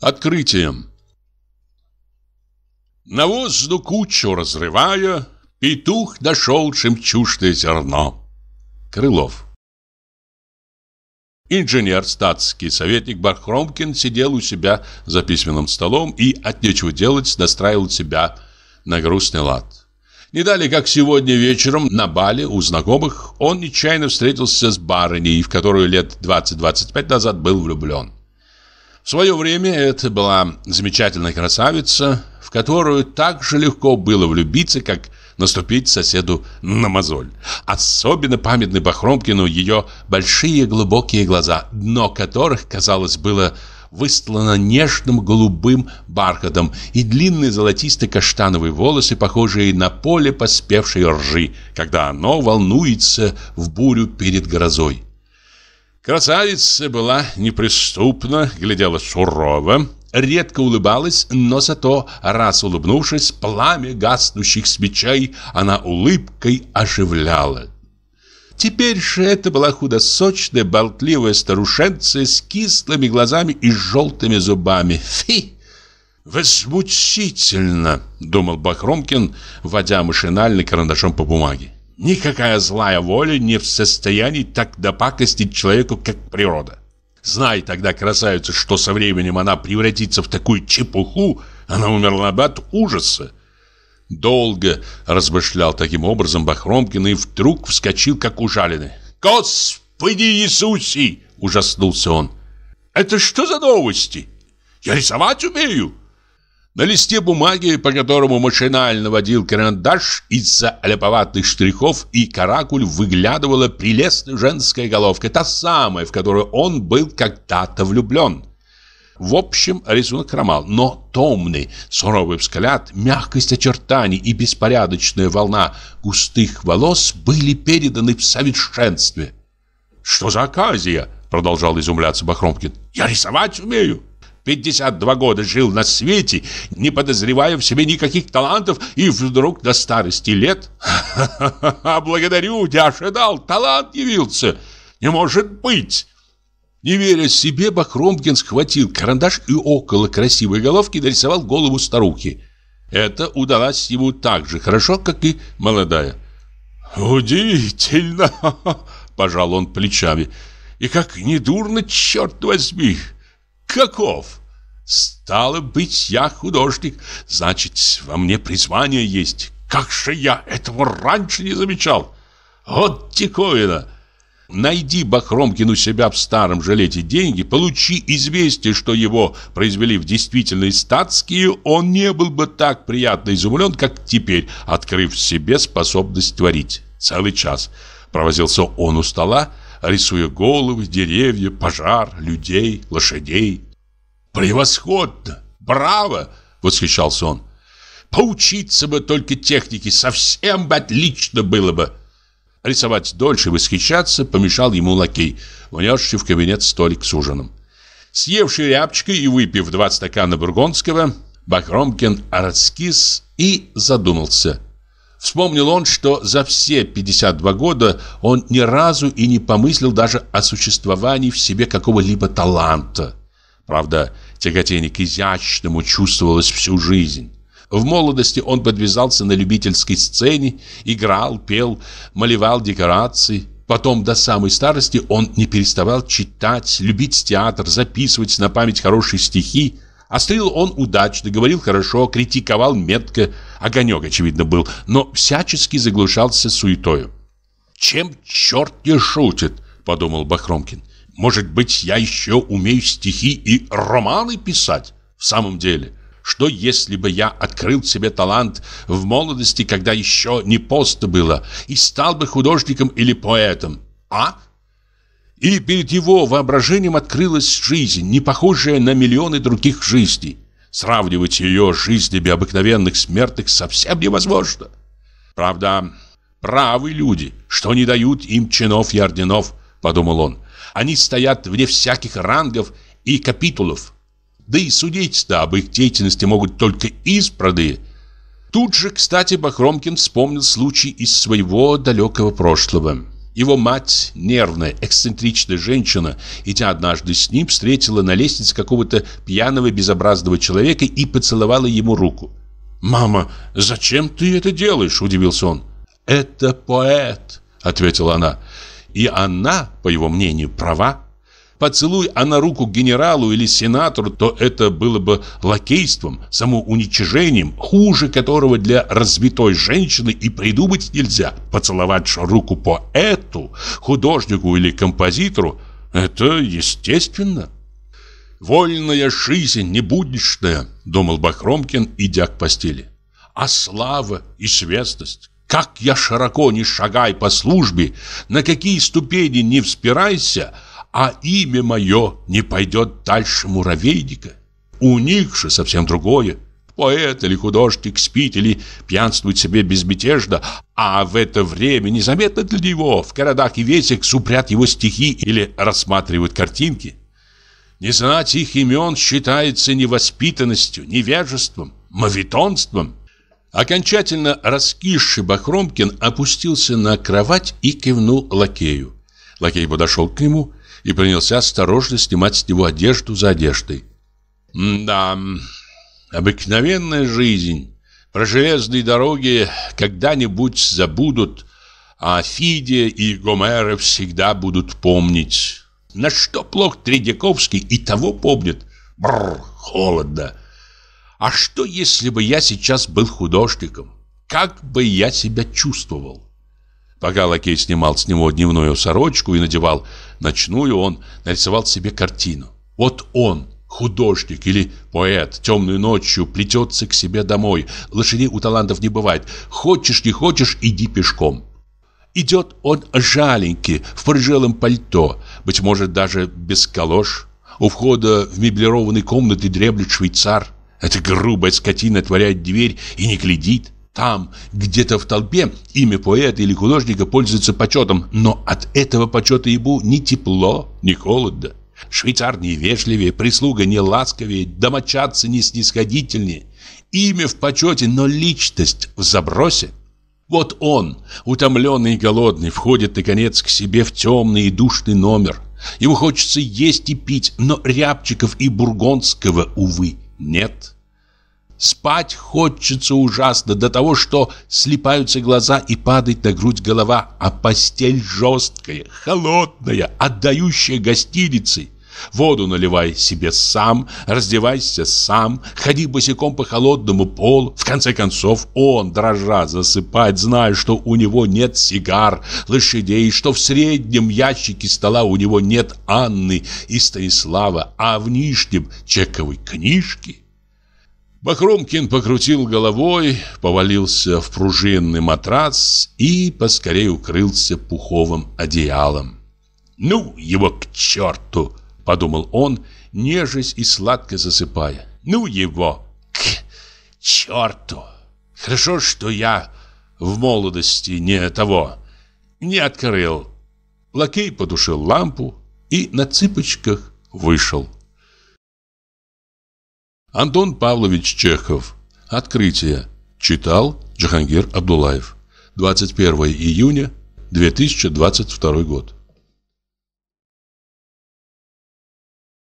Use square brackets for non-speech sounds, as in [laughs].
Открытием. Навозную кучу разрывая, петух дошел шемчужное зерно. Крылов. Инженер, статский советник Бархромкин сидел у себя за письменным столом и от нечего делать настраивал себя на грустный лад. Не далее, как сегодня вечером на бале у знакомых, он нечаянно встретился с барыней, в которую лет 20-25 назад был влюблен. В свое время это была замечательная красавица, в которую так же легко было влюбиться, как наступить соседу на мозоль. Особенно памятны Бахромкину ее большие глубокие глаза, дно которых, казалось, было выстлано нежным голубым бархатом и длинные золотисто-каштановые волосы, похожие на поле поспевшей ржи, когда оно волнуется в бурю перед грозой. Красавица была неприступна, глядела сурово, редко улыбалась, но зато, раз улыбнувшись, пламя гаснущих свечей она улыбкой оживляла. Теперь же это была худосочная, болтливая старушенция с кислыми глазами и желтыми зубами. Фи! «Возмутительно!» — думал Бахромкин, вводя машинально карандашом по бумаге. Никакая злая воля не в состоянии так допакостить человеку, как природа. Знай тогда, красавица, что со временем она превратится в такую чепуху, она умерла бы от ужаса. Долго размышлял таким образом Бахромкин и вдруг вскочил, как ужаленный. «Господи Иисусе!» – ужаснулся он. «Это что за новости? Я рисовать умею!» На листе бумаги, по которому машинально водил карандаш, из-за аляповатых штрихов и каракуль выглядывала прелестная женская головка, та самая, в которую он был когда-то влюблен. В общем, рисунок хромал, но томный, суровый взгляд, мягкость очертаний и беспорядочная волна густых волос были переданы в совершенстве. «Что за оказия?» — продолжал изумляться Бахромкин. «Я рисовать умею!» 52 года жил на свете, не подозревая в себе никаких талантов, и вдруг до старости лет... [laughs] благодарю, не ожидал, талант явился. Не может быть!» Не веря себе, Бахромкин схватил карандаш и около красивой головки нарисовал голову старухи. Это удалось ему так же хорошо, как и молодая. «Удивительно!» [laughs] – пожал он плечами. «И как недурно, черт возьми!» Каков Стало быть, я художник, значит, во мне призвание есть. Как же я этого раньше не замечал? Вот диковина!» Найди Бахромкину себя в старом жилете деньги, получи известие, что его произвели в действительные статские, он не был бы так приятно изумлен, как теперь, открыв в себе способность творить. Целый час провозился он у стола, рисуя головы, деревья, пожар, людей, лошадей. «Превосходно! Браво!» — восхищался он. «Поучиться бы только технике, совсем бы отлично было бы!» Рисовать дольше, восхищаться помешал ему лакей, внесший в кабинет столик с ужином. Съевший рябчика и выпив два стакана бургонского, Бахромкин раскис и задумался. Вспомнил он, что за все 52 года он ни разу и не помыслил даже о существовании в себе какого-либо таланта. Правда, тяготение к изящному чувствовалось всю жизнь. В молодости он подвязался на любительской сцене, играл, пел, малевал декорации. Потом до самой старости он не переставал читать, любить театр, записывать на память хорошие стихи. Острил он удачно, говорил хорошо, критиковал метко. Огонек, очевидно, был, но всячески заглушался суетою. «Чем черт не шутит?» – подумал Бахромкин. Может быть, я еще умею стихи и романы писать? В самом деле, что если бы я открыл себе талант в молодости, когда еще не поздно было, и стал бы художником или поэтом? А? И перед его воображением открылась жизнь, не похожая на миллионы других жизней. Сравнивать ее с жизнями обыкновенных смертных совсем невозможно. Правда, правы люди, что не дают им чинов и орденов, подумал он. Они стоят вне всяких рангов и капитулов. Да и судить-то об их деятельности могут только избранные. Тут же, кстати, Бахромкин вспомнил случай из своего далекого прошлого. Его мать, нервная, эксцентричная женщина, идя однажды с ним, встретила на лестнице какого-то пьяного, безобразного человека и поцеловала ему руку. «Мама, зачем ты это делаешь?» – удивился он. «Это поэт», – ответила она. И она, по его мнению, права. Поцелуй она а руку генералу или сенатору, то это было бы лакейством, самоуничижением, хуже которого для развитой женщины и придумать нельзя. Поцеловать руку поэту, художнику или композитору – это естественно. «Вольная жизнь, небудничная», – думал Бахромкин, идя к постели. «А слава и святость! Как я широко не шагай по службе, на какие ступени не вспирайся, а имя мое не пойдет дальше муравейника. У них же совсем другое. Поэт или художник спит или пьянствует себе безмятежно, а в это время незаметно для него в городах и весях супрят его стихи или рассматривают картинки. Не знать их имен считается невоспитанностью, невежеством, мавитонством. Окончательно раскисший Бахромкин опустился на кровать и кивнул лакею. Лакей подошел к нему и принялся осторожно снимать с него одежду за одеждой. «Да, обыкновенная жизнь. Про железные дороги когда-нибудь забудут, а Фидия и Гомера всегда будут помнить. На что плох Тредяковский и того помнит. Бррр, холодно. А что, если бы я сейчас был художником? Как бы я себя чувствовал? Пока лакей снимал с него дневную сорочку и надевал ночную, он нарисовал себе картину. Вот он, художник или поэт, темную ночью плетется к себе домой. Лошадей у талантов не бывает. Хочешь, не хочешь, иди пешком. Идет он жаленький, в порыжелом пальто, быть может, даже без калош. У входа в меблированной комнате дреблет швейцар – эта грубая скотина отворяет дверь и не глядит. Там, где-то в толпе, имя поэта или художника пользуется почетом, но от этого почета ему ни тепло, ни холодно. Швейцар не вежливее, прислуга не ласковее, домочадцы не снисходительнее. Имя в почете, но личность в забросе. Вот он, утомленный и голодный, входит, наконец, к себе в темный и душный номер. Ему хочется есть и пить, но Рябчиков и Бургонского, увы, нет. Спать хочется ужасно до того, что слипаются глаза и падает на грудь голова, а постель жесткая, холодная, отдающая гостиницей. Воду наливай себе сам, раздевайся сам, ходи босиком по холодному полу. В конце концов, он, дрожа, засыпает, зная, что у него нет сигар, лошадей, что в среднем ящике стола у него нет Анны и Станислава, а в нижнем чековой книжки. Бахромкин покрутил головой, повалился в пружинный матрас и поскорее укрылся пуховым одеялом. «Ну его к черту!» подумал он, нежесть и сладко засыпая. Ну его! К черту! Хорошо, что я в молодости не того, не открыл. Лакей потушил лампу и на цыпочках вышел. Антон Павлович Чехов. Открытие. Читал Джахангир Абдулаев. 21 июня 2022 год.